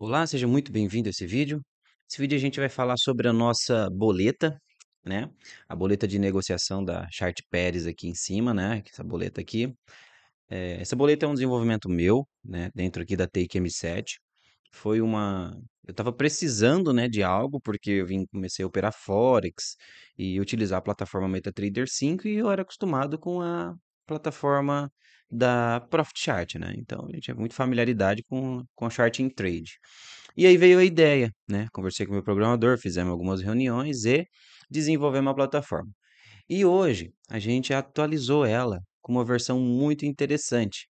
Olá, seja muito bem-vindo a esse vídeo. Esse vídeo a gente vai falar sobre a nossa boleta, né? A boleta de negociação da Chart Pérez aqui em cima, né? Essa boleta aqui. É, essa boleta é um desenvolvimento meu, né? Dentro aqui da Take M7. Foi uma... Eu estava precisando, né, de algo, porque eu vim, comecei a operar Forex e utilizar a plataforma MetaTrader 5 e eu era acostumado com a plataforma da Profit Chart, né? Então a gente tinha é muita familiaridade com, com Charting Trade. E aí veio a ideia, né? Conversei com o meu programador, fizemos algumas reuniões e desenvolvemos a plataforma. E hoje a gente atualizou ela com uma versão muito interessante,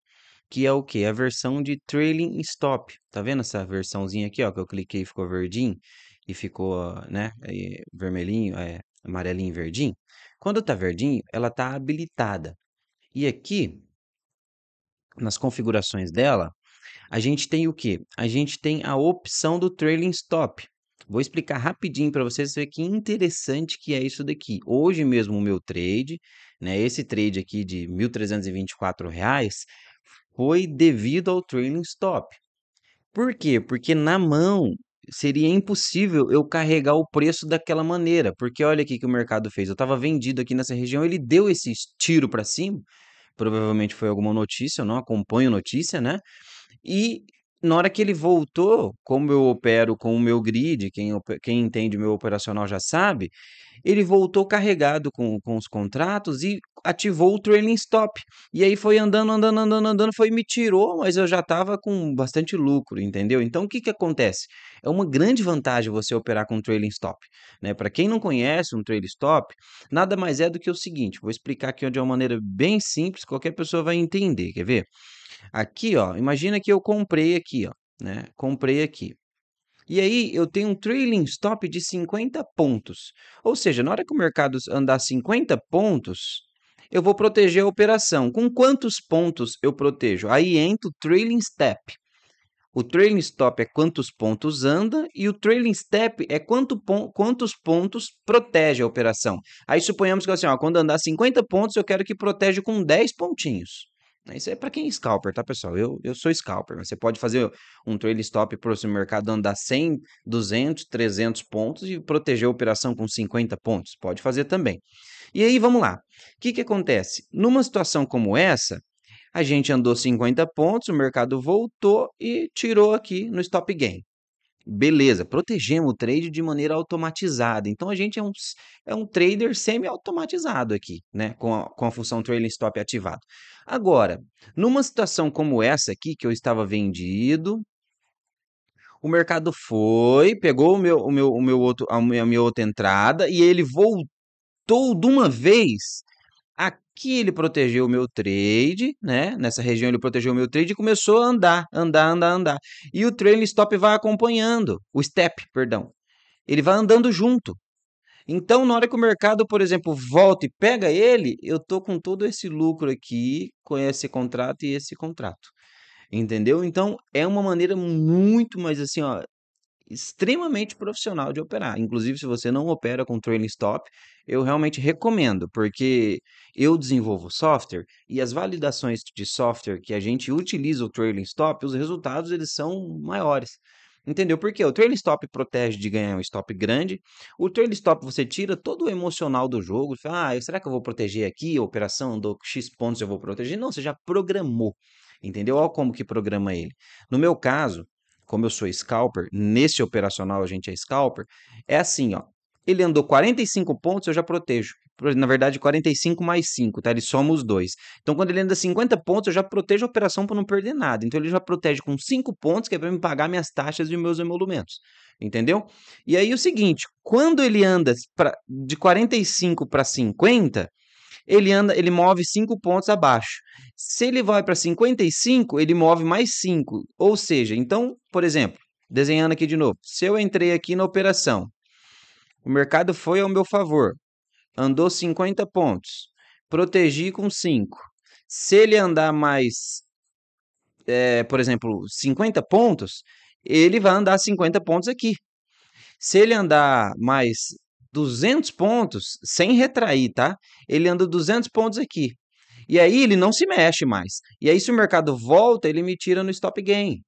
que é o que? A versão de trailing stop. Tá vendo essa versãozinha aqui, ó, que eu cliquei e ficou verdinho e ficou, né, vermelhinho, é, amarelinho e verdinho? Quando tá verdinho, ela tá habilitada. E aqui, nas configurações dela, a gente tem o que? A gente tem a opção do trailing stop. Vou explicar rapidinho para vocês ver que interessante que é isso daqui. Hoje mesmo o meu trade, né, esse trade aqui de R$ reais foi devido ao trailing stop. Por quê? Porque na mão seria impossível eu carregar o preço daquela maneira, porque olha aqui que o mercado fez. Eu estava vendido aqui nessa região, ele deu esse tiro para cima, provavelmente foi alguma notícia, eu não acompanho notícia, né? E na hora que ele voltou, como eu opero com o meu grid, quem, quem entende meu operacional já sabe, ele voltou carregado com, com os contratos e ativou o trailing stop. E aí foi andando, andando, andando, andando, foi me tirou, mas eu já estava com bastante lucro, entendeu? Então o que, que acontece? É uma grande vantagem você operar com trailing stop. Né? Para quem não conhece um trailing stop, nada mais é do que o seguinte: vou explicar aqui de uma maneira bem simples, qualquer pessoa vai entender, quer ver? Aqui, ó, imagina que eu comprei aqui, ó, né? Comprei aqui. E aí eu tenho um trailing stop de 50 pontos. Ou seja, na hora que o mercado andar 50 pontos, eu vou proteger a operação. Com quantos pontos eu protejo? Aí entra o trailing step. O trailing stop é quantos pontos anda e o trailing step é quanto pon quantos pontos protege a operação. Aí suponhamos que assim, ó, quando andar 50 pontos, eu quero que protege com 10 pontinhos. Né, isso é para quem é scalper, tá, pessoal? Eu, eu sou scalper, você pode fazer um trail stop para o mercado andar 100, 200, 300 pontos e proteger a operação com 50 pontos. Pode fazer também. E aí, vamos lá. O que, que acontece? Numa situação como essa, a gente andou 50 pontos, o mercado voltou e tirou aqui no stop gain. Beleza, protegemos o trade de maneira automatizada. Então a gente é um, é um trader semi-automatizado aqui, né? Com a, com a função trailing stop ativado. Agora, numa situação como essa aqui, que eu estava vendido, o mercado foi, pegou o meu, o meu, o meu outro, a minha, a minha outra entrada e ele voltou de uma vez que ele protegeu o meu trade, né? Nessa região ele protegeu o meu trade e começou a andar, andar, andar, andar. E o trailing stop vai acompanhando, o step, perdão. Ele vai andando junto. Então, na hora que o mercado, por exemplo, volta e pega ele, eu tô com todo esse lucro aqui, com esse contrato e esse contrato. Entendeu? Então, é uma maneira muito mais assim, ó, extremamente profissional de operar. Inclusive, se você não opera com trailing stop, eu realmente recomendo, porque eu desenvolvo software e as validações de software que a gente utiliza o trailing stop, os resultados eles são maiores. Entendeu? Porque o trailing stop protege de ganhar um stop grande. O trailing stop você tira todo o emocional do jogo. Fala, ah, será que eu vou proteger aqui? A operação do X pontos eu vou proteger? Não, você já programou. Entendeu? Olha como que programa ele. No meu caso, como eu sou scalper, nesse operacional a gente é scalper, é assim, ó. Ele andou 45 pontos, eu já protejo. Na verdade, 45 mais 5, tá? Ele soma os dois. Então, quando ele anda 50 pontos, eu já protejo a operação para não perder nada. Então, ele já protege com 5 pontos, que é para me pagar minhas taxas e meus emolumentos. Entendeu? E aí, o seguinte, quando ele anda pra, de 45 para 50, ele anda, ele move 5 pontos abaixo. Se ele vai para 55, ele move mais 5. Ou seja, então, por exemplo, desenhando aqui de novo. Se eu entrei aqui na operação, o mercado foi ao meu favor, andou 50 pontos, protegi com 5. Se ele andar mais, é, por exemplo, 50 pontos, ele vai andar 50 pontos aqui. Se ele andar mais 200 pontos sem retrair, tá? Ele anda 200 pontos aqui. E aí ele não se mexe mais. E aí se o mercado volta, ele me tira no stop gain.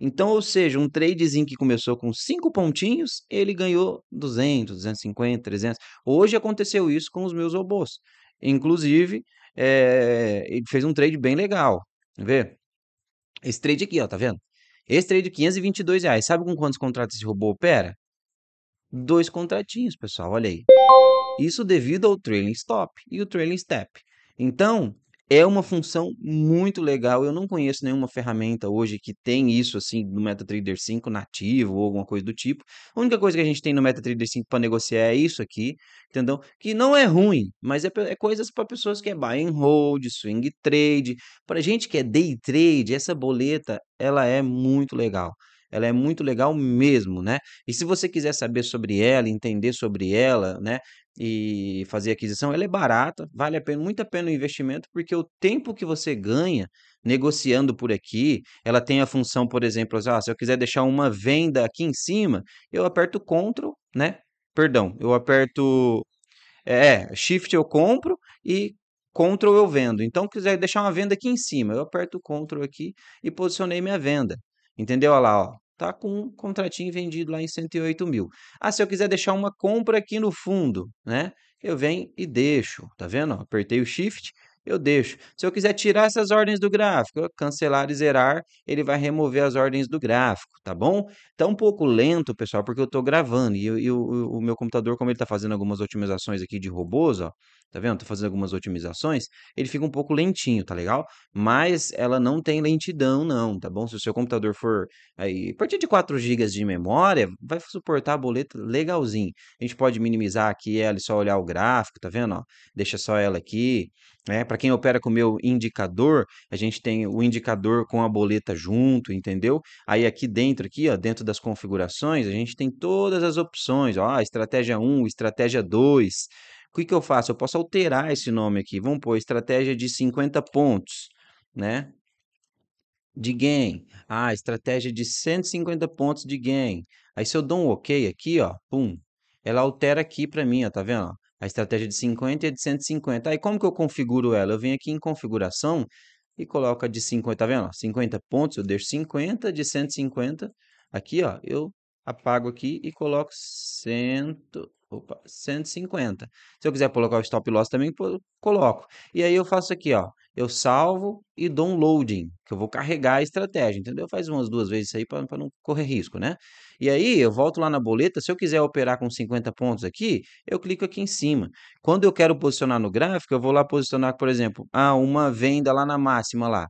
Então, ou seja, um tradezinho que começou com 5 pontinhos, ele ganhou 200, 250, 300. Hoje aconteceu isso com os meus robôs. Inclusive, é, ele fez um trade bem legal. vê? Esse trade aqui, ó, tá vendo? Esse trade de é 522 reais. Sabe com quantos contratos esse robô opera? dois contratinhos, pessoal, olha aí. Isso devido ao trailing stop e o trailing step. Então, é uma função muito legal. Eu não conheço nenhuma ferramenta hoje que tem isso assim no MetaTrader 5 nativo ou alguma coisa do tipo. A única coisa que a gente tem no MetaTrader 5 para negociar é isso aqui, entendeu? Que não é ruim, mas é, é coisas para pessoas que é buy and hold, swing trade. Para gente que é day trade, essa boleta ela é muito legal. Ela é muito legal mesmo, né? E se você quiser saber sobre ela, entender sobre ela, né? E fazer aquisição, ela é barata, vale a pena, muito a pena o investimento, porque o tempo que você ganha negociando por aqui, ela tem a função, por exemplo, assim, ah, se eu quiser deixar uma venda aqui em cima, eu aperto Ctrl, né? Perdão, eu aperto é, é Shift eu compro e Ctrl eu vendo. Então, quiser deixar uma venda aqui em cima, eu aperto Ctrl aqui e posicionei minha venda. Entendeu? Olha lá, ó está com um contratinho vendido lá em 108 mil. Ah, se eu quiser deixar uma compra aqui no fundo, né? Eu venho e deixo, tá vendo? Apertei o Shift, eu deixo. Se eu quiser tirar essas ordens do gráfico, cancelar e zerar, ele vai remover as ordens do gráfico, tá bom? Tá um pouco lento, pessoal, porque eu estou gravando e, eu, e o, o, meu computador, como ele está fazendo algumas otimizações aqui de robôs, ó, tá vendo? Tô fazendo algumas otimizações, ele fica um pouco lentinho, tá legal? Mas ela não tem lentidão não, tá bom? Se o seu computador for aí, a partir de 4 GB de memória, vai suportar a boleta legalzinho. A gente pode minimizar aqui ela e só olhar o gráfico, tá vendo? Ó, deixa só ela aqui né para quem opera com o meu indicador, a gente tem o indicador com a boleta junto, entendeu? Aí aqui dentro, aqui, ó, dentro das configurações, a gente tem todas as opções, ó, ah, estratégia 1, estratégia 2. O que, que eu faço? Eu posso alterar esse nome aqui. Vamos pôr estratégia de 50 pontos, né? De gain. Ah, estratégia de 150 pontos de gain. Aí se eu dou um OK aqui, ó, pum, ela altera aqui para mim, ó, tá vendo? a estratégia de 50 e de 150. Aí como que eu configuro ela? Eu venho aqui em configuração e coloco a de 50, tá vendo? 50 pontos, eu deixo 50, de 150, aqui ó, eu apago aqui e coloco 100, opa, 150. Se eu quiser colocar o stop loss também, coloco. E aí eu faço aqui ó, eu salvo e dou um loading, que eu vou carregar a estratégia, entendeu? Faz umas duas vezes isso aí para não correr risco, né? E aí eu volto lá na boleta, se eu quiser operar com 50 pontos aqui, eu clico aqui em cima. Quando eu quero posicionar no gráfico, eu vou lá posicionar, por exemplo, ah, uma venda lá na máxima lá.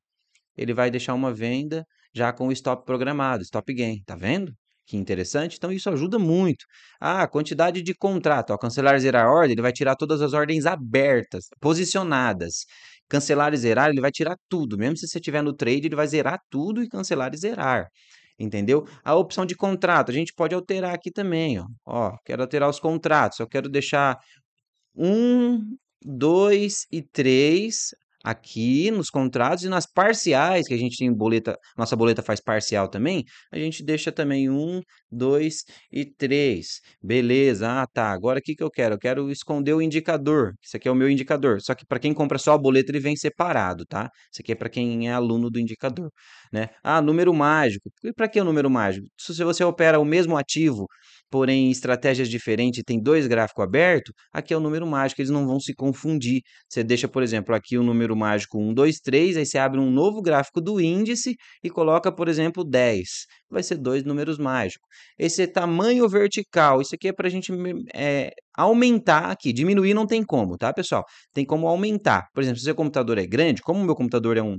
Ele vai deixar uma venda já com o stop programado, stop gain, tá vendo? Que interessante. Então, isso ajuda muito. Ah, quantidade de contrato. Ó, cancelar zerar ordem, ele vai tirar todas as ordens abertas, posicionadas. Cancelar e zerar, ele vai tirar tudo. Mesmo se você estiver no trade, ele vai zerar tudo e cancelar e zerar entendeu? A opção de contrato, a gente pode alterar aqui também, ó. ó quero alterar os contratos, eu quero deixar um, dois e três Aqui nos contratos e nas parciais, que a gente tem boleta, nossa boleta faz parcial também, a gente deixa também um, dois e três. Beleza, ah tá. Agora o que, que eu quero? Eu quero esconder o indicador. Isso aqui é o meu indicador. Só que para quem compra só a boleta, ele vem separado, tá? Isso aqui é para quem é aluno do indicador. Né? Ah, número mágico. E para que o número mágico? Se você opera o mesmo ativo porém estratégias diferentes, tem dois gráficos abertos, aqui é o número mágico, eles não vão se confundir. Você deixa, por exemplo, aqui o número mágico 1, 2, 3, aí você abre um novo gráfico do índice e coloca, por exemplo, 10. Vai ser dois números mágicos. Esse é tamanho vertical, isso aqui é para a gente é, aumentar aqui, diminuir não tem como, tá, pessoal? Tem como aumentar. Por exemplo, se o seu computador é grande, como o meu computador é um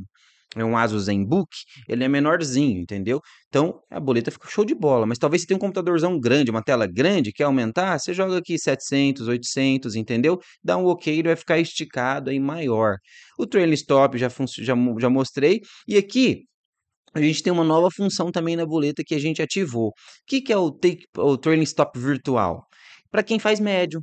é um Asus ZenBook, ele é menorzinho, entendeu? Então a boleta fica show de bola, mas talvez se tem um computadorzão grande, uma tela grande, quer aumentar, você joga aqui 700, 800, entendeu? Dá um ok, ele vai ficar esticado aí maior. O trailing stop já, já, já mostrei, e aqui a gente tem uma nova função também na boleta que a gente ativou. O que, que é o, o trailing stop virtual? Para quem faz médio,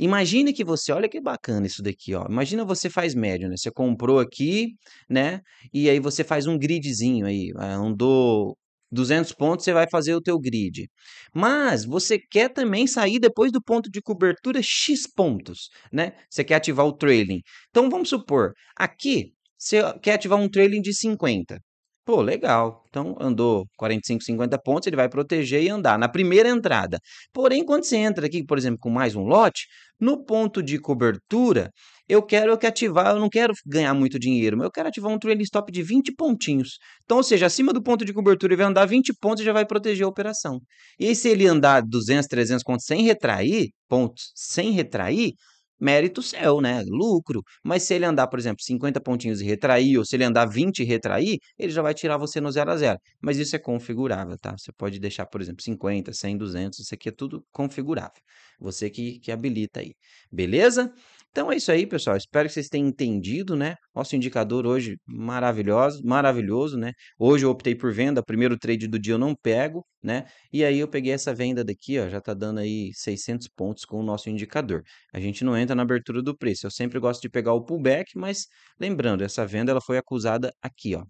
Imagine que você, olha que bacana isso daqui, ó. Imagina você faz médio, né? Você comprou aqui, né? E aí você faz um gridzinho aí, é, andou 200 pontos, você vai fazer o teu grid. Mas você quer também sair depois do ponto de cobertura X pontos, né? Você quer ativar o trailing. Então vamos supor, aqui você quer ativar um trailing de 50. Pô, legal. Então andou 45, 50 pontos, ele vai proteger e andar na primeira entrada. Porém, quando você entra aqui, por exemplo, com mais um lote, no ponto de cobertura, eu quero que ativar, eu não quero ganhar muito dinheiro, mas eu quero ativar um trailing stop de 20 pontinhos. Então, ou seja, acima do ponto de cobertura, ele vai andar 20 pontos e já vai proteger a operação. E aí, se ele andar 200, 300 pontos sem retrair, pontos sem retrair, mérito seu, né? Lucro. Mas se ele andar, por exemplo, 50 pontinhos e retrair, ou se ele andar 20 e retrair, ele já vai tirar você no 0 a 0. Mas isso é configurável, tá? Você pode deixar, por exemplo, 50, 100, 200, isso aqui é tudo configurável. Você que, que habilita aí. Beleza? Então é isso aí, pessoal. Espero que vocês tenham entendido, né? Nosso indicador hoje maravilhoso, maravilhoso, né? Hoje eu optei por venda, primeiro trade do dia eu não pego, né? E aí eu peguei essa venda daqui, ó, já tá dando aí 600 pontos com o nosso indicador. A gente não entra na abertura do preço. Eu sempre gosto de pegar o pullback, mas lembrando, essa venda ela foi acusada aqui, ó,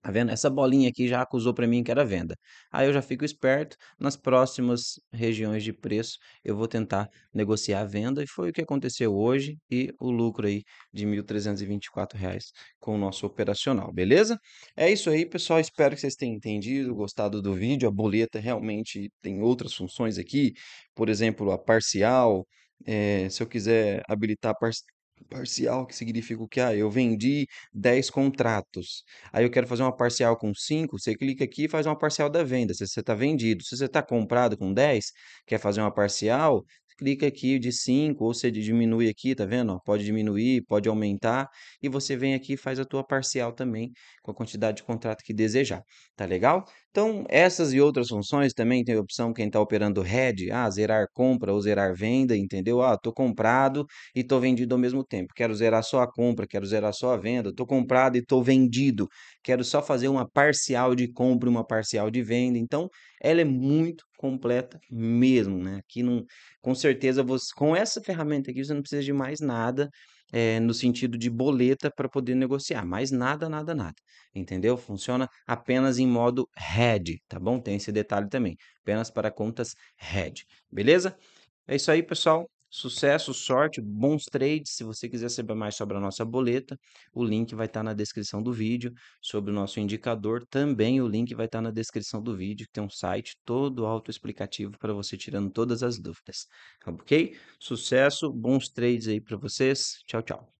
Tá vendo? Essa bolinha aqui já acusou para mim que era venda. Aí eu já fico esperto, nas próximas regiões de preço eu vou tentar negociar a venda e foi o que aconteceu hoje e o lucro aí de R$ 1.324 com o nosso operacional, beleza? É isso aí, pessoal, espero que vocês tenham entendido, gostado do vídeo. A boleta realmente tem outras funções aqui, por exemplo, a parcial, é, se eu quiser habilitar Parcial, que significa o que? Ah, eu vendi 10 contratos. Aí eu quero fazer uma parcial com 5, você clica aqui e faz uma parcial da venda, se você está vendido. Se você está comprado com 10, quer fazer uma parcial, clica aqui de 5, ou você diminui aqui, tá vendo? pode diminuir, pode aumentar, e você vem aqui e faz a tua parcial também, com a quantidade de contrato que desejar, tá legal? Então, essas e outras funções também tem a opção quem está operando head, ah, zerar compra ou zerar venda, entendeu? Ah, estou comprado e estou vendido ao mesmo tempo. Quero zerar só a compra, quero zerar só a venda, estou comprado e estou vendido. Quero só fazer uma parcial de compra, uma parcial de venda. Então, ela é muito completa mesmo, né? Aqui não, com certeza você, com essa ferramenta aqui você não precisa de mais nada é, no sentido de boleta para poder negociar, mas nada, nada, nada, entendeu? Funciona apenas em modo head, tá bom? Tem esse detalhe também, apenas para contas head, beleza? É isso aí, pessoal. Sucesso, sorte, bons trades. Se você quiser saber mais sobre a nossa boleta, o link vai estar tá na descrição do vídeo. Sobre o nosso indicador, também o link vai estar tá na descrição do vídeo, que tem um site todo autoexplicativo para você tirando todas as dúvidas. Tá ok? Sucesso, bons trades aí para vocês. Tchau, tchau.